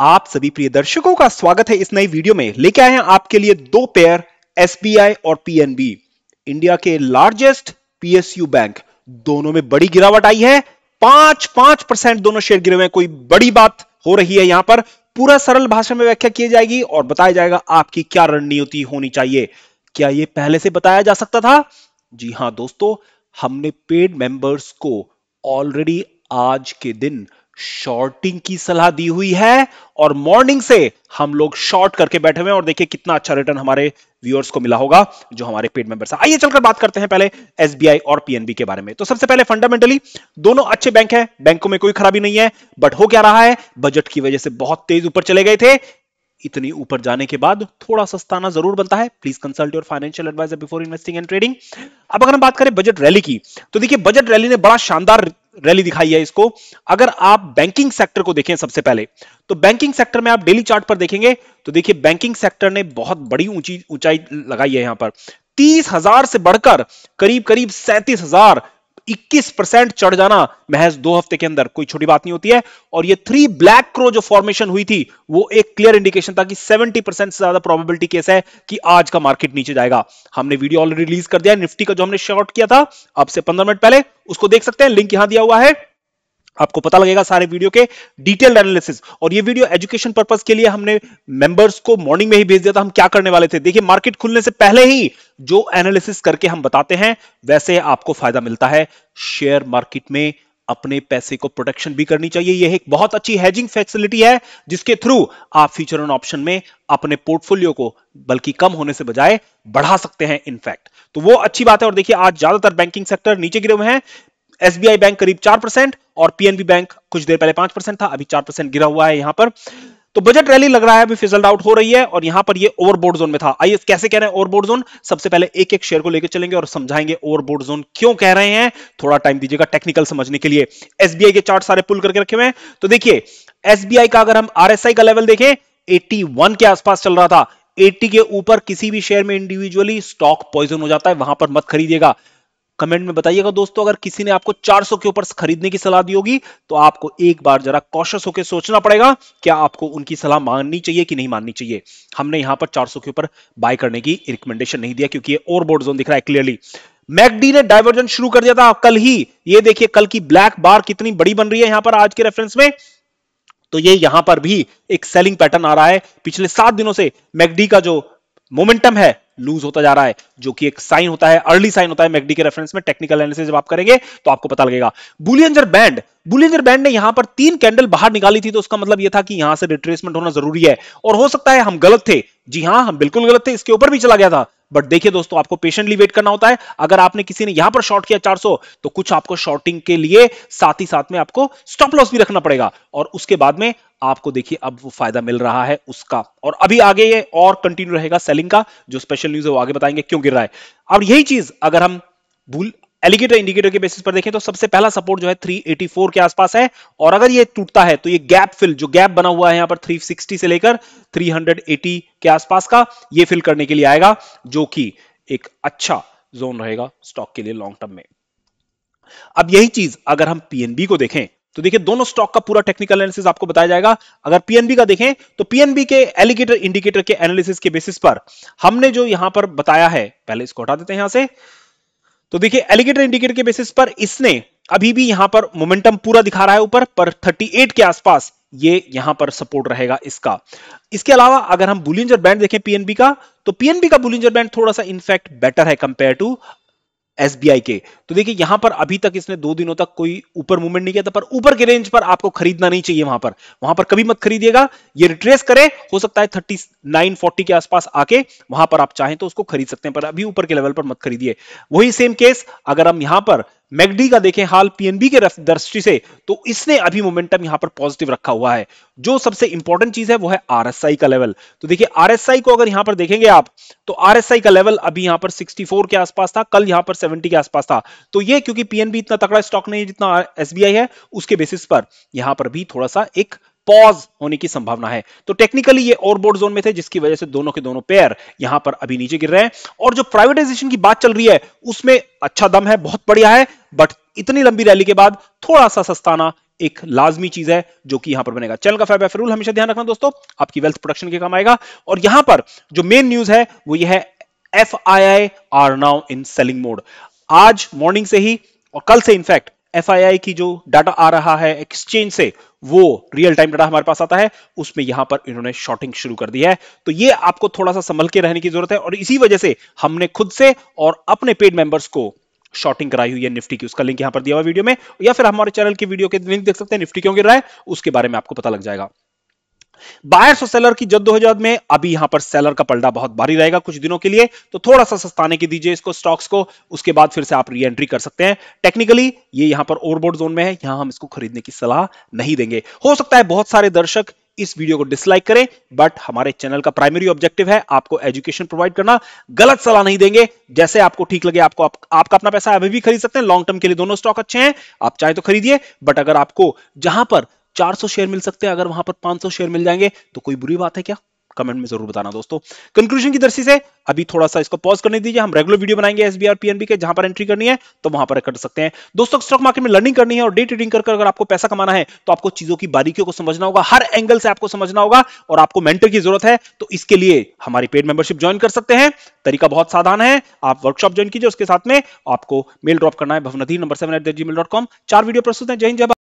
आप सभी प्रिय दर्शकों का स्वागत है इस नई वीडियो में लेके आए हैं आपके लिए दो पेयर एसबीआई और पीएनबी इंडिया के लार्जेस्ट पीएसयू बैंक दोनों में बड़ी गिरावट आई है पांच पांच परसेंट दोनों शेयर गिरे हुए हैं कोई बड़ी बात हो रही है यहां पर पूरा सरल भाषा में व्याख्या की जाएगी और बताया जाएगा आपकी क्या रणनीति होनी चाहिए क्या यह पहले से बताया जा सकता था जी हां दोस्तों हमने पेड मेंबर्स को ऑलरेडी आज के दिन शॉर्टिंग की सलाह दी हुई है और मॉर्निंग से हम लोग शॉर्ट करके बैठे हुए और देखिए कितना अच्छा रिटर्न हमारे व्यूअर्स को मिला होगा जो हमारे पेड मेंबर्स आइए चलकर बात करते हैं पहले एसबीआई और पीएनबी के बारे में तो सबसे पहले फंडामेंटली दोनों अच्छे बैंक हैं बैंकों में कोई खराबी नहीं है बट हो क्या रहा है बजट की वजह से बहुत तेज ऊपर चले गए थे इतनी ऊपर जाने के बाद थोड़ा सस्ताना जरूर बनता है please consult your financial advisor before investing and trading अब अगर हम बात करें बजट रैली की तो देखिए बजट रैली ने बड़ा शानदार रैली दिखाई है इसको अगर आप बैंकिंग सेक्टर को देखें सबसे पहले तो बैंकिंग सेक्टर में आप डेली चार्ट पर देखेंगे तो देखिए बैंकिंग सेक्टर ने बहुत बड़ी ऊंची ऊंचाई लगाई है यहां पर तीस हजार से बढ़कर करीब करीब सैंतीस हजार 21 परसेंट चढ़ जाना महज दो हफ्ते के अंदर कोई छोटी बात नहीं होती है और ये थ्री ब्लैक क्रो जो फॉर्मेशन हुई थी वो एक क्लियर इंडिकेशन था कि 70 परसेंट से ज्यादा प्रोबेबिलिटी केस है कि आज का मार्केट नीचे जाएगा हमने वीडियो ऑलरेडी रिलीज कर दिया निफ्टी का जो हमने शॉर्ट किया था अब से पंद्रह मिनट पहले उसको देख सकते हैं लिंक यहां दिया हुआ है आपको पता लगेगा सारे वीडियो के डिटेल्ड एनालिसिस और ये वीडियो एजुकेशन पर्पज के लिए हमने मेंबर्स को मॉर्निंग में ही भेज दिया था हम क्या करने वाले थे देखिए मार्केट खुलने से पहले ही जो एनालिसिस करके हम बताते हैं वैसे आपको फायदा मिलता है शेयर मार्केट में अपने पैसे को प्रोटेक्शन भी करनी चाहिए यह एक बहुत अच्छी हैजिंग फैसिलिटी है जिसके थ्रू आप फ्यूचर एंड ऑप्शन में अपने पोर्टफोलियो को बल्कि कम होने से बजाय बढ़ा सकते हैं इनफैक्ट तो वो अच्छी बात है और देखिए आज ज्यादातर बैंकिंग सेक्टर नीचे गिरे हुए हैं एसबीआई बैंक करीब चार परसेंट और पीएनबी बैंक कुछ देर पहले पांच परसेंट था अभी चार परसेंट गिरा हुआ है यहां पर तो बजट रैली लग रहा है अभी फिजल्ड आउट हो रही है और यहां पर ये ओवरबोर्ड जोन में था आइए कैसे कह रहे हैं ओवरबोर्ड जोन सबसे पहले एक एक शेयर को लेकर चलेंगे और समझाएंगे ओवरबोर्ड जोन क्यों कह रहे हैं थोड़ा टाइम दीजिएगा टेक्निकल समझने के लिए एसबीआई के चार्ट सारे पुल करके रखे हुए हैं तो देखिए एसबीआई का अगर हम आर का लेवल देखें एट्टी के आसपास चल रहा था 80 के ऊपर किसी भी शेयर में इंडिविजुअली स्टॉक पॉइजन हो जाता है वहां पर मत खरीदिएगा कमेंट में बताइएगा दोस्तों अगर किसी ने आपको 400 के ऊपर खरीदने की सलाह दी होगी तो आपको एक बार जरा कॉशस होकर सोचना पड़ेगा क्या आपको उनकी सलाह माननी चाहिए कि नहीं माननी चाहिए हमने यहां पर 400 के ऊपर बाय करने की रिकमेंडेशन नहीं दिया क्योंकि ये और बोर्ड जोन दिख रहा है क्लियरली मैकडी ने डाइवर्जन शुरू कर दिया था कल ही ये देखिए कल की ब्लैक बार कितनी बड़ी बन रही है यहां पर आज के रेफरेंस में तो ये यहां पर भी एक सेलिंग पैटर्न आ रहा है पिछले सात दिनों से मैकडी का जो मोमेंटम है लूज होता जा रहा है जो कि एक साइन होता है अर्ली साइन होता है मैग्डी के रेफरेंस में टेक्निकल एनालिसिस जब आप करेंगे तो आपको पता लगेगा बुलियंजर बैंड बुलियंजर बैंड ने यहां पर तीन कैंडल बाहर निकाली थी तो उसका मतलब यह था कि यहां से रिट्रेसमेंट होना जरूरी है और हो सकता है हम गलत थे जी हाँ हम बिल्कुल गलत थे इसके ऊपर भी चला गया था बट देखिए दोस्तों आपको पेशेंटली वेट करना होता है अगर आपने किसी ने यहां पर शॉर्ट किया 400 तो कुछ आपको शॉर्टिंग के लिए साथ ही साथ में आपको स्टॉप लॉस भी रखना पड़ेगा और उसके बाद में आपको देखिए अब वो फायदा मिल रहा है उसका और अभी आगे ये और कंटिन्यू रहेगा सेलिंग का जो स्पेशल न्यूज है वो आगे बताएंगे क्यों गिर रहा है और यही चीज अगर हम भूल एलिगेटर इंडिकेटर के बेसिस पर देखें तो सबसे पहला सपोर्ट जो है 384 के आसपास है और अगर ये टूटता है तो ये गैप फिल जो गैप बना हुआ है यहां पर 360 से लेकर 380 के आसपास का ये फिल करने के लिए आएगा जो कि एक अच्छा जोन रहेगा स्टॉक के लिए लॉन्ग टर्म में अब यही चीज अगर हम पीएनबी को देखें तो देखिए दोनों स्टॉक का पूरा टेक्निकल एनालिसिस आपको बताया जाएगा अगर पीएनबी का देखें तो पीएनबी के एलिगेटर इंडिकेटर के एनालिसिस के बेसिस पर हमने जो यहां पर बताया है पहले इसको हटा देते हैं यहां से तो देखिए एलिगेटर इंडिकेटर के बेसिस पर इसने अभी भी यहां पर मोमेंटम पूरा दिखा रहा है ऊपर पर 38 के आसपास ये यहां पर सपोर्ट रहेगा इसका इसके अलावा अगर हम बुलिंजर बैंड देखें पीएनबी का तो पीएनबी का बुलिंजर बैंड थोड़ा सा इनफैक्ट बेटर है कंपेयर टू एस के तो देखिए यहां पर अभी तक इसने दो दिनों तक कोई ऊपर मूवमेंट नहीं किया था पर ऊपर के रेंज पर आपको खरीदना नहीं चाहिए वहां पर वहां पर कभी मत खरीदिएगा ये रिट्रेस करे हो सकता है थर्टी नाइन फोर्टी के आसपास आके वहां पर आप चाहें तो उसको खरीद सकते हैं पर अभी ऊपर के लेवल पर मत खरीदिए वही सेम केस अगर हम यहां पर मैगडी का देखें हाल पीएनबी के दृष्टि से तो इसने अभी मोमेंटम यहां पर पॉजिटिव रखा हुआ है जो सबसे इंपॉर्टेंट चीज है वो है आरएसआई का लेवल तो देखिए आरएसआई को अगर यहां पर देखेंगे आप तो आरएसआई का लेवल अभी यहां पर 64 के आसपास था कल यहां पर 70 के आसपास था तो ये क्योंकि पीएनबी इतना तकड़ा स्टॉक नहीं जितना एस है उसके बेसिस पर यहां पर भी थोड़ा सा एक पॉज होने की संभावना है तो टेक्निकली ये ओवरबोर्ड जोन में थे जिसकी वजह से दोनों के दोनों पेयर यहां पर अभी नीचे गिर रहे हैं और जो प्राइवेटाइजेशन की बात चल रही है उसमें अच्छा दम है बहुत बढ़िया है बट इतनी लंबी रैली के बाद थोड़ा सा सस्ताना एक लाजमी चीज है जो कि यहां पर बनेगा चैनल का फैब रूल हमेशा ध्यान रखना दोस्तों आपकी वेल्थ प्रोडक्शन के काम आएगा और यहां पर जो मेन न्यूज है वो यह है F I I are now in selling mode आज मॉर्निंग से ही और कल से इनफैक्ट एफ की जो डाटा आ रहा है एक्सचेंज से वो रियल टाइम डाटा हमारे पास आता है उसमें यहां पर इन्होंने शॉर्टिंग शुरू कर दी है तो ये आपको थोड़ा सा संभल के रहने की जरूरत है और इसी वजह से हमने खुद से और अपने पेड मेंबर्स को शॉर्टिंग कराई हुई है निफ्टी की उसका लिंक यहां पर दिया हुआ वीडियो में या फिर हमारे चैनल की वीडियो के लिंक देख सकते हैं निफ्टी क्यों गिर रहा है उसके बारे में आपको पता लग जाएगा बायर्स और सेलर की जद जद्दोजहद में अभी यहां पर सेलर का पलड़ा बहुत भारी रहेगा कुछ दिनों के लिए तो थोड़ा सा सस्ताने की दीजिए इसको स्टॉक्स को उसके बाद फिर से आप री एंट्री कर सकते हैं टेक्निकली ये यहां पर ओवरबोर्ड जोन में है यहां हम इसको खरीदने की सलाह नहीं देंगे हो सकता है बहुत सारे दर्शक इस वीडियो को डिसलाइक करें बट हमारे चैनल का प्राइमरी ऑब्जेक्टिव है आपको एजुकेशन प्रोवाइड करना गलत सलाह नहीं देंगे जैसे आपको ठीक लगे आपको आप, आपका अपना पैसा अभी भी खरीद सकते हैं लॉन्ग टर्म के लिए दोनों स्टॉक अच्छे हैं आप चाहे तो खरीदिए बट अगर आपको जहां पर 400 शेयर मिल सकते हैं अगर वहां पर 500 शेयर मिल जाएंगे तो कोई बुरी बात है क्या कमेंट में जरूर बताना दोस्तों कंक्लूजन की दृष्टि से अभी थोड़ा सा इसको पॉज करने दीजिए हम रेगुलर वीडियो बनाएंगे एसबीआर पीएनबी के जहां पर एंट्री करनी है तो वहां पर कर सकते हैं दोस्तों स्टॉक मार्केट में लर्निंग करनी है और डे ट्रेडिंग कर अगर आपको पैसा कमाना है तो आपको चीजों की बारीकियों को समझना होगा हर एंगल से आपको समझना होगा और आपको मेंटर की जरूरत है तो इसके लिए हमारी पेड मेंबरशिप ज्वाइन कर सकते हैं तरीका बहुत साधारण है आप वर्कशॉप ज्वाइन कीजिए उसके साथ में आपको मेल ड्रॉप करना है भवनधी number seven at the G mail dot com चार वीडियो प्रस्तुत है जय हिंद जय